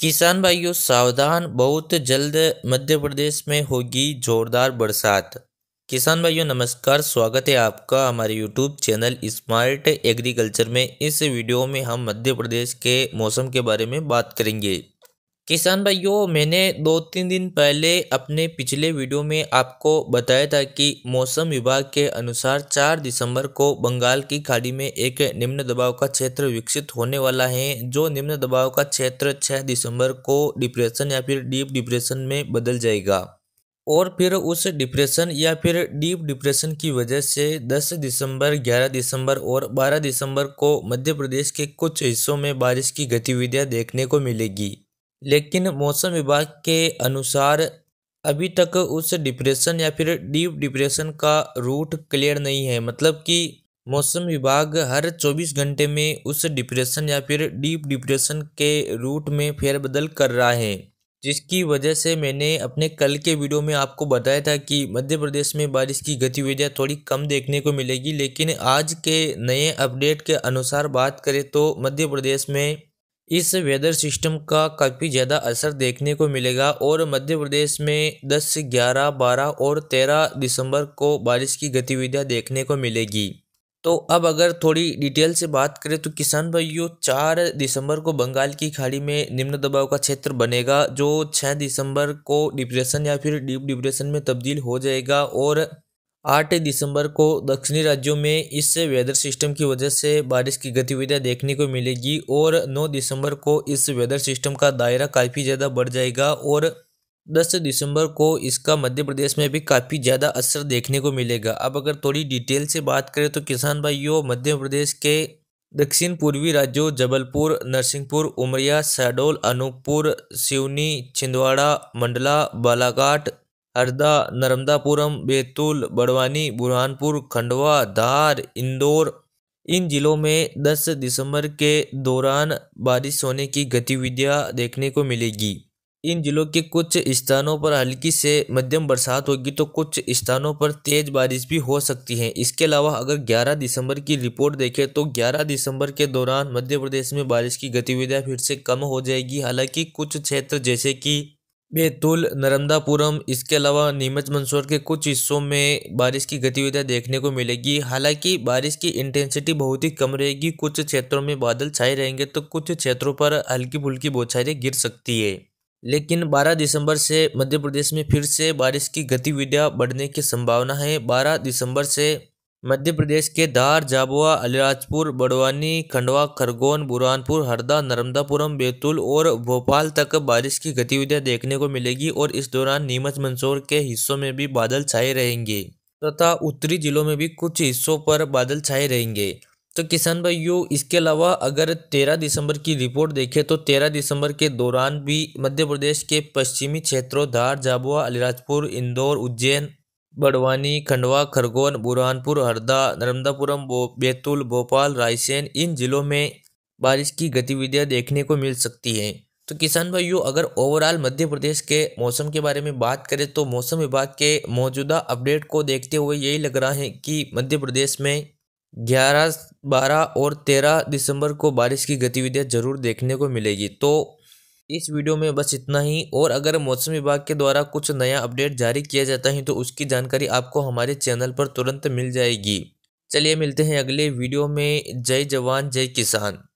किसान भाइयों सावधान बहुत जल्द मध्य प्रदेश में होगी जोरदार बरसात किसान भाइयों नमस्कार स्वागत है आपका हमारे यूट्यूब चैनल स्मार्ट एग्रीकल्चर में इस वीडियो में हम मध्य प्रदेश के मौसम के बारे में बात करेंगे किसान भाइयों मैंने दो तीन दिन पहले अपने पिछले वीडियो में आपको बताया था कि मौसम विभाग के अनुसार 4 दिसंबर को बंगाल की खाड़ी में एक निम्न दबाव का क्षेत्र विकसित होने वाला है जो निम्न दबाव का क्षेत्र 6 दिसंबर को डिप्रेशन या फिर डीप डिप्रेशन में बदल जाएगा और फिर उस डिप्रेशन या फिर डीप डिप्रेशन की वजह से 10 दिसंबर 11 दिसंबर और 12 दिसंबर को मध्य प्रदेश के कुछ हिस्सों में बारिश की गतिविधियां देखने को मिलेगी लेकिन मौसम विभाग के अनुसार अभी तक उस डिप्रेशन या फिर डीप डिप्रेशन का रूट क्लियर नहीं है मतलब कि मौसम विभाग हर 24 घंटे में उस डिप्रेशन या फिर डीप डिप्रेशन के रूट में फेरबदल कर रहा है जिसकी वजह से मैंने अपने कल के वीडियो में आपको बताया था कि मध्य प्रदेश में बारिश की गतिविधियाँ थोड़ी कम देखने को मिलेगी लेकिन आज के नए अपडेट के अनुसार बात करें तो मध्य प्रदेश में इस वेदर सिस्टम का काफ़ी ज़्यादा असर देखने को मिलेगा और मध्य प्रदेश में 10, 11, 12 और 13 दिसंबर को बारिश की गतिविधियां देखने को मिलेगी तो अब अगर थोड़ी डिटेल से बात करें तो किसान भाइयों चार दिसंबर को बंगाल की खाड़ी में निम्न दबाव का क्षेत्र बनेगा जो छः दिसंबर को डिप्रेशन या फिर डीप डिप्रेशन में तब्दील हो जाएगा और आठ दिसंबर को दक्षिणी राज्यों में इस वेदर सिस्टम की वजह से बारिश की गतिविधियां देखने को मिलेगी और नौ दिसंबर को इस वेदर सिस्टम का दायरा काफ़ी ज़्यादा बढ़ जाएगा और दस दिसंबर को इसका मध्य प्रदेश में भी काफ़ी ज़्यादा असर देखने को मिलेगा अब अगर थोड़ी डिटेल से बात करें तो किसान भाइयों मध्य प्रदेश के दक्षिण पूर्वी राज्यों जबलपुर नरसिंहपुर उमरिया शहडोल अनूपपुर सिवनी छिंदवाड़ा मंडला बालाघाट हरदा नर्मदापुरम बैतूल बड़वानी बुरहानपुर खंडवा धार इंदौर इन जिलों में 10 दिसंबर के दौरान बारिश होने की गतिविधियां देखने को मिलेगी इन जिलों के कुछ स्थानों पर हल्की से मध्यम बरसात होगी तो कुछ स्थानों पर तेज़ बारिश भी हो सकती है इसके अलावा अगर 11 दिसंबर की रिपोर्ट देखें तो 11 दिसंबर के दौरान मध्य प्रदेश में बारिश की गतिविधियां फिर से कम हो जाएगी हालांकि कुछ क्षेत्र जैसे कि बैतूल नर्मदापुरम इसके अलावा नीमच मंदसौर के कुछ हिस्सों में बारिश की गतिविधियाँ देखने को मिलेगी हालांकि बारिश की इंटेंसिटी बहुत ही कम रहेगी कुछ क्षेत्रों में बादल छाए रहेंगे तो कुछ क्षेत्रों पर हल्की फुल्की बौछारें गिर सकती है लेकिन 12 दिसंबर से मध्य प्रदेश में फिर से बारिश की गतिविधियाँ बढ़ने की संभावना है बारह दिसंबर से मध्य प्रदेश के धार झाबुआ अलीराजपुर बड़वानी खंडवा खरगोन बुरहानपुर हरदा नर्मदापुरम बैतूल और भोपाल तक बारिश की गतिविधियां देखने को मिलेगी और इस दौरान नीमच मंदसौर के हिस्सों में भी बादल छाए रहेंगे तथा उत्तरी जिलों में भी कुछ हिस्सों पर बादल छाए रहेंगे तो किसान भाइयों इसके अलावा अगर 13 दिसंबर की रिपोर्ट देखें तो 13 दिसंबर के दौरान भी मध्य प्रदेश के पश्चिमी क्षेत्रों धार झाबुआ अलीराजपुर इंदौर उज्जैन बड़वानी खंडवा खरगोन बुरहानपुर हरदा नर्मदापुरम बो, बैतूल भोपाल रायसेन इन जिलों में बारिश की गतिविधियां देखने को मिल सकती हैं तो किसान भाइयों अगर ओवरऑल मध्य प्रदेश के मौसम के बारे में बात करें तो मौसम विभाग के मौजूदा अपडेट को देखते हुए यही लग रहा है कि मध्य प्रदेश में 11, 12 और 13 दिसंबर को बारिश की गतिविधियां जरूर देखने को मिलेगी तो इस वीडियो में बस इतना ही और अगर मौसम विभाग के द्वारा कुछ नया अपडेट जारी किया जाता है तो उसकी जानकारी आपको हमारे चैनल पर तुरंत मिल जाएगी चलिए मिलते हैं अगले वीडियो में जय जवान जय किसान